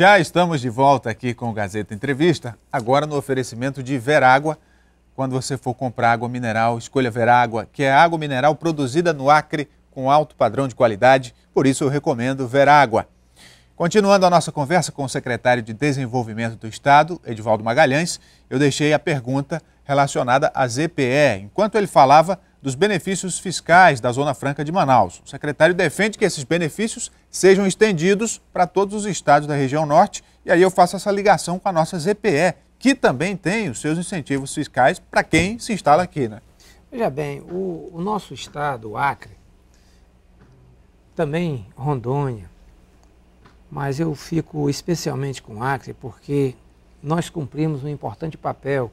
Já estamos de volta aqui com o Gazeta Entrevista, agora no oferecimento de Verágua. Quando você for comprar água mineral, escolha Verágua, que é água mineral produzida no Acre com alto padrão de qualidade, por isso eu recomendo Verágua. Continuando a nossa conversa com o secretário de Desenvolvimento do Estado, Edivaldo Magalhães, eu deixei a pergunta relacionada à ZPE. Enquanto ele falava, dos benefícios fiscais da Zona Franca de Manaus. O secretário defende que esses benefícios sejam estendidos para todos os estados da região norte, e aí eu faço essa ligação com a nossa ZPE, que também tem os seus incentivos fiscais para quem se instala aqui, né? Veja bem, o, o nosso estado, o Acre, também Rondônia, mas eu fico especialmente com o Acre porque nós cumprimos um importante papel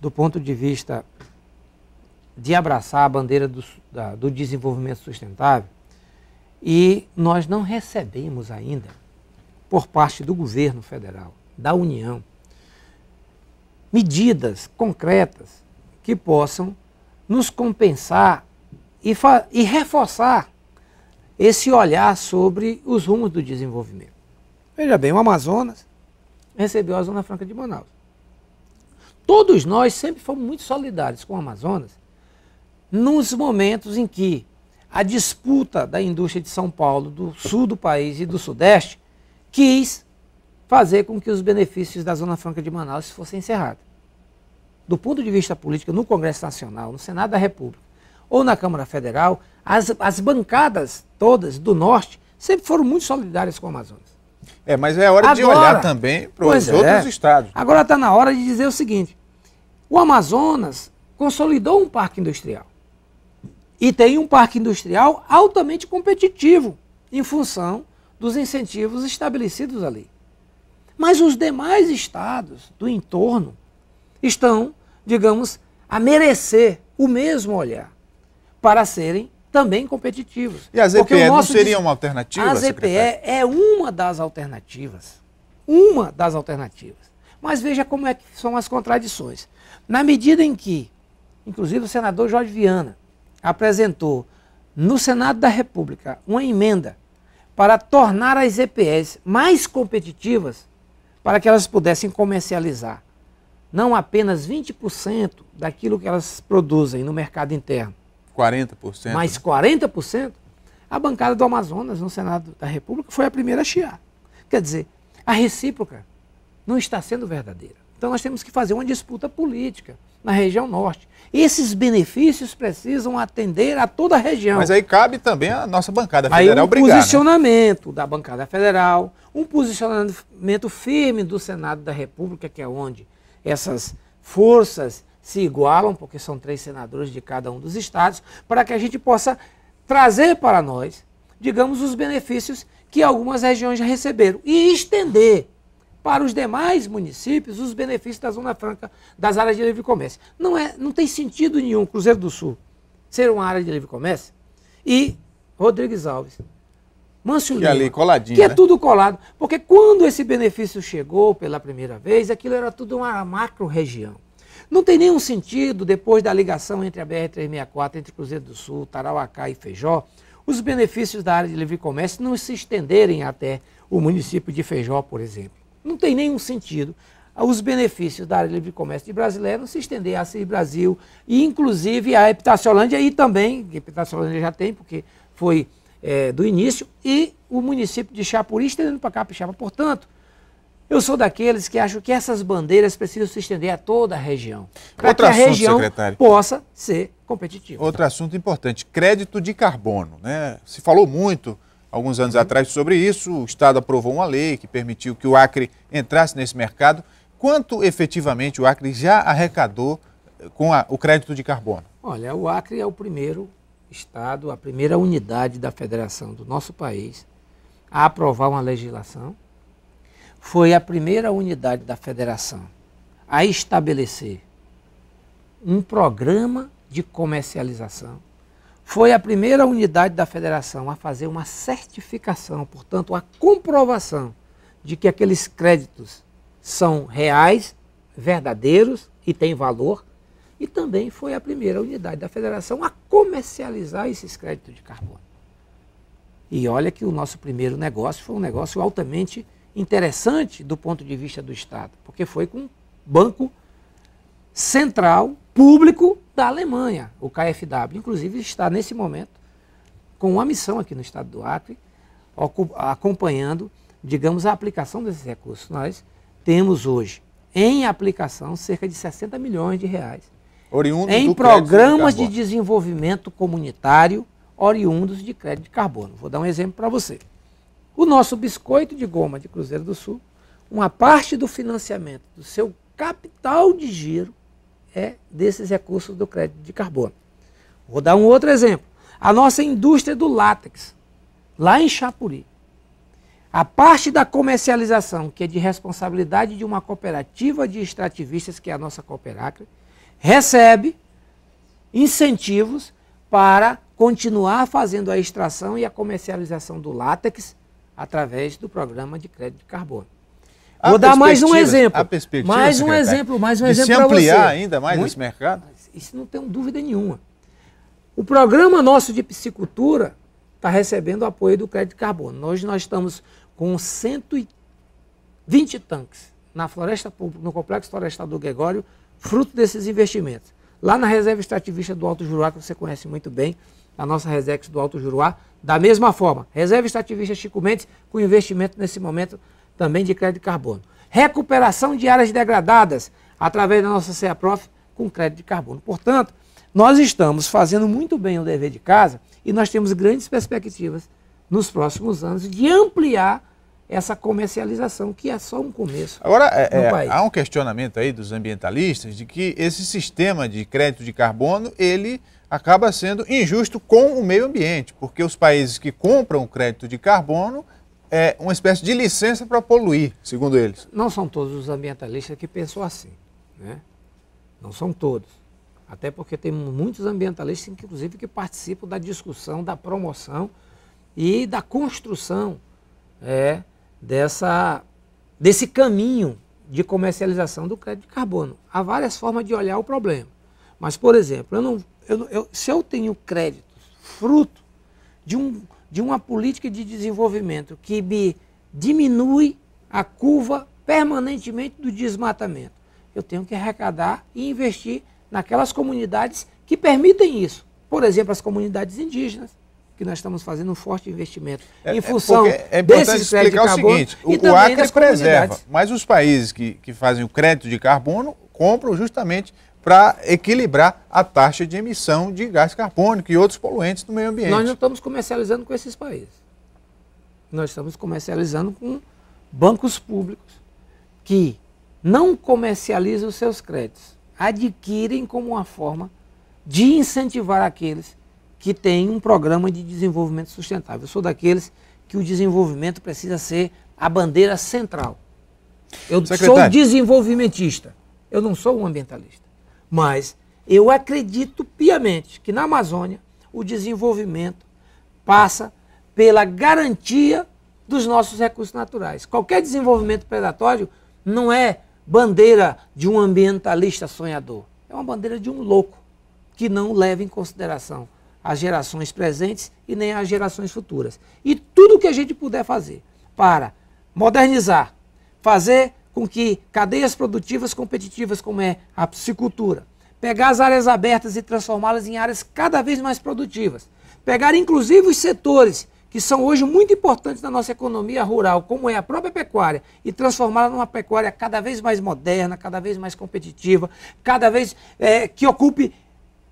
do ponto de vista de abraçar a bandeira do, da, do desenvolvimento sustentável e nós não recebemos ainda, por parte do governo federal, da União, medidas concretas que possam nos compensar e, e reforçar esse olhar sobre os rumos do desenvolvimento. Veja bem, o Amazonas recebeu a Zona Franca de Manaus. Todos nós sempre fomos muito solidários com o Amazonas nos momentos em que a disputa da indústria de São Paulo, do sul do país e do sudeste, quis fazer com que os benefícios da Zona Franca de Manaus fossem encerrados. Do ponto de vista político, no Congresso Nacional, no Senado da República ou na Câmara Federal, as, as bancadas todas do norte sempre foram muito solidárias com o Amazonas. É, mas é hora Agora, de olhar também para os é, outros estados. Agora está na hora de dizer o seguinte: o Amazonas consolidou um parque industrial. E tem um parque industrial altamente competitivo em função dos incentivos estabelecidos ali. Mas os demais estados do entorno estão, digamos, a merecer o mesmo olhar para serem também competitivos. E as EPE não seriam uma alternativa? As EPE é uma das alternativas. Uma das alternativas. Mas veja como é são as contradições. Na medida em que, inclusive o senador Jorge Viana, apresentou no Senado da República uma emenda para tornar as EPS mais competitivas para que elas pudessem comercializar não apenas 20% daquilo que elas produzem no mercado interno. 40%? Mas 40%, né? a bancada do Amazonas no Senado da República foi a primeira a chiar. Quer dizer, a recíproca não está sendo verdadeira. Então nós temos que fazer uma disputa política na região norte. Esses benefícios precisam atender a toda a região. Mas aí cabe também a nossa bancada federal brigar. um né? posicionamento né? da bancada federal, um posicionamento firme do Senado da República, que é onde essas forças se igualam, porque são três senadores de cada um dos estados, para que a gente possa trazer para nós, digamos, os benefícios que algumas regiões já receberam e estender para os demais municípios os benefícios da Zona Franca das áreas de livre comércio. Não, é, não tem sentido nenhum Cruzeiro do Sul ser uma área de livre comércio e Rodrigues Alves. Mâncio que Lima, é ali, coladinho, que é né? tudo colado. Porque quando esse benefício chegou pela primeira vez, aquilo era tudo uma macro-região. Não tem nenhum sentido, depois da ligação entre a BR-364, entre Cruzeiro do Sul, Tarauacá e Feijó, os benefícios da área de livre comércio não se estenderem até o município de Feijó, por exemplo. Não tem nenhum sentido os benefícios da área de livre comércio de brasileiro se estender a CIR Brasil e inclusive a Epitaciolândia e também, que Epitaciolândia já tem, porque foi é, do início, e o município de Chapuri estendendo para Capixaba. Portanto, eu sou daqueles que acho que essas bandeiras precisam se estender a toda a região, para que a assunto, região secretário. possa ser competitiva. Outro assunto importante, crédito de carbono. Né? Se falou muito alguns anos atrás sobre isso. O Estado aprovou uma lei que permitiu que o Acre entrasse nesse mercado. Quanto efetivamente o Acre já arrecadou eh, com a, o crédito de carbono? Olha, o Acre é o primeiro Estado, a primeira unidade da federação do nosso país a aprovar uma legislação. Foi a primeira unidade da federação a estabelecer um programa de comercialização foi a primeira unidade da federação a fazer uma certificação, portanto, a comprovação de que aqueles créditos são reais, verdadeiros e têm valor. E também foi a primeira unidade da federação a comercializar esses créditos de carbono. E olha que o nosso primeiro negócio foi um negócio altamente interessante do ponto de vista do Estado, porque foi com um banco central público da Alemanha, o KFW. Inclusive, está nesse momento com uma missão aqui no estado do Acre, acompanhando, digamos, a aplicação desses recursos. Nós temos hoje em aplicação cerca de 60 milhões de reais em programas de, de, desenvolvimento comunitário oriundos de crédito de carbono. Vou dar um exemplo para você. O nosso biscoito de goma de Cruzeiro do Sul, uma parte do financiamento do seu capital de giro é desses recursos do crédito de carbono. Vou dar um outro exemplo. A nossa indústria do látex, lá em Chapuri. A parte da comercialização, que é de responsabilidade de uma cooperativa de extrativistas, que é a nossa Cooperacre, recebe incentivos para continuar fazendo a extração e a comercialização do látex através do programa de crédito de carbono. A Vou dar mais um exemplo. mais um exemplo, mais um exemplo para você. ampliar ainda mais Muito, esse mercado? Isso não tem dúvida nenhuma. O programa nosso de piscicultura está recebendo o apoio do crédito carbono. Hoje nós estamos com 120 tanques na floresta no complexo florestal do Gregório, fruto desses investimentos. Lá na reserva extrativista do Alto Juruá, que você conhece muito bem, a nossa Resex do Alto Juruá, da mesma forma. Reserva extrativista Chico Mendes, com investimento nesse momento também de crédito de carbono. Recuperação de áreas degradadas através da nossa CEAPROF com crédito de carbono. Portanto, nós estamos fazendo muito bem o dever de casa e nós temos grandes perspectivas nos próximos anos de ampliar essa comercialização, que é só um começo. Agora, é, é, há um questionamento aí dos ambientalistas de que esse sistema de crédito de carbono, ele acaba sendo injusto com o meio ambiente, porque os países que compram o crédito de carbono é, uma espécie de licença para poluir, segundo eles. Não são todos os ambientalistas que pensam assim. Né? Não são todos. Até porque tem muitos ambientalistas, inclusive, que participam da discussão, da promoção e da construção é, dessa, desse caminho de comercialização do crédito de carbono. Há várias formas de olhar o problema. Mas, por exemplo, eu não, eu, eu, se eu tenho créditos fruto de um de uma política de desenvolvimento que me diminui a curva permanentemente do desmatamento. Eu tenho que arrecadar e investir naquelas comunidades que permitem isso. Por exemplo, as comunidades indígenas, que nós estamos fazendo um forte investimento. É, em é função é, é importante explicar o carbono, seguinte, o, o Acre preserva, mas os países que, que fazem o crédito de carbono compram justamente para equilibrar a taxa de emissão de gás carbônico e outros poluentes do meio ambiente. Nós não estamos comercializando com esses países. Nós estamos comercializando com bancos públicos que não comercializam os seus créditos, adquirem como uma forma de incentivar aqueles que têm um programa de desenvolvimento sustentável. Eu sou daqueles que o desenvolvimento precisa ser a bandeira central. Eu Secretário. sou desenvolvimentista, eu não sou um ambientalista. Mas eu acredito piamente que na Amazônia o desenvolvimento passa pela garantia dos nossos recursos naturais. Qualquer desenvolvimento predatório não é bandeira de um ambientalista sonhador. É uma bandeira de um louco que não leva em consideração as gerações presentes e nem as gerações futuras. E tudo o que a gente puder fazer para modernizar, fazer com que cadeias produtivas competitivas, como é a piscicultura, pegar as áreas abertas e transformá-las em áreas cada vez mais produtivas, pegar inclusive os setores que são hoje muito importantes na nossa economia rural, como é a própria pecuária, e transformá-la numa pecuária cada vez mais moderna, cada vez mais competitiva, cada vez é, que ocupe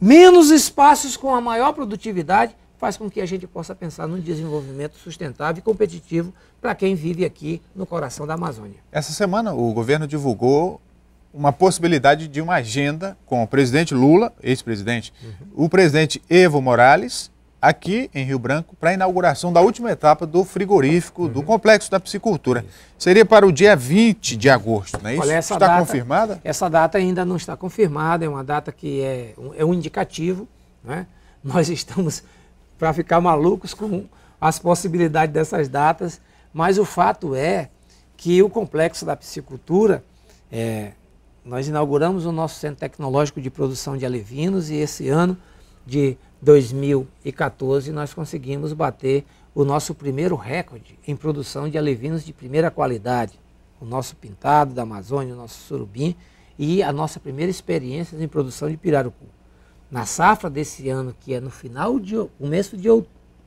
menos espaços com a maior produtividade faz com que a gente possa pensar num desenvolvimento sustentável e competitivo para quem vive aqui no coração da Amazônia. Essa semana o governo divulgou uma possibilidade de uma agenda com o presidente Lula, ex-presidente, uhum. o presidente Evo Morales, aqui em Rio Branco, para a inauguração da última etapa do frigorífico uhum. do Complexo da Piscicultura. Isso. Seria para o dia 20 de agosto, não é isso? Olha, essa está data, confirmada? Essa data ainda não está confirmada, é uma data que é um, é um indicativo. Né? Nós estamos para ficar malucos com as possibilidades dessas datas, mas o fato é que o complexo da piscicultura, é, nós inauguramos o nosso Centro Tecnológico de Produção de Alevinos e esse ano de 2014 nós conseguimos bater o nosso primeiro recorde em produção de alevinos de primeira qualidade, o nosso pintado da Amazônia, o nosso surubim e a nossa primeira experiência em produção de pirarucu na safra desse ano, que é no final de começo de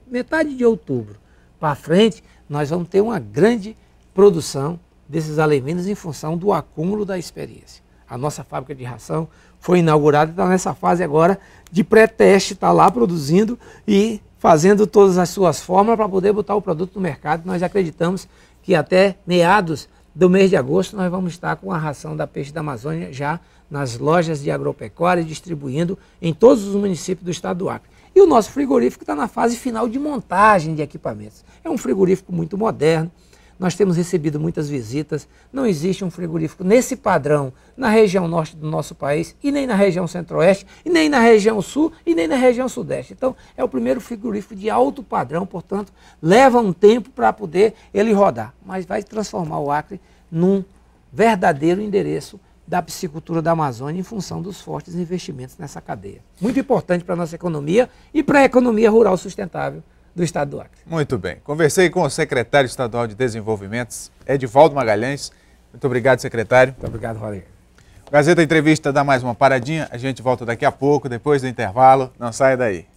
metade de outubro para frente, nós vamos ter uma grande produção desses alimentos em função do acúmulo da experiência. A nossa fábrica de ração foi inaugurada e está nessa fase agora de pré-teste, está lá produzindo e fazendo todas as suas formas para poder botar o produto no mercado. Nós acreditamos que até meados do mês de agosto, nós vamos estar com a ração da Peixe da Amazônia já nas lojas de agropecuária, distribuindo em todos os municípios do estado do Acre. E o nosso frigorífico está na fase final de montagem de equipamentos. É um frigorífico muito moderno, nós temos recebido muitas visitas. Não existe um frigorífico nesse padrão na região norte do nosso país, e nem na região centro-oeste, e nem na região sul, e nem na região sudeste. Então, é o primeiro frigorífico de alto padrão, portanto, leva um tempo para poder ele rodar. Mas vai transformar o Acre num verdadeiro endereço da piscicultura da Amazônia em função dos fortes investimentos nessa cadeia. Muito importante para a nossa economia e para a economia rural sustentável do Estado do Acre. Muito bem. Conversei com o secretário estadual de Desenvolvimentos, Edivaldo Magalhães. Muito obrigado, secretário. Muito obrigado, Rolê. Gazeta Entrevista dá mais uma paradinha. A gente volta daqui a pouco, depois do intervalo. Não saia daí.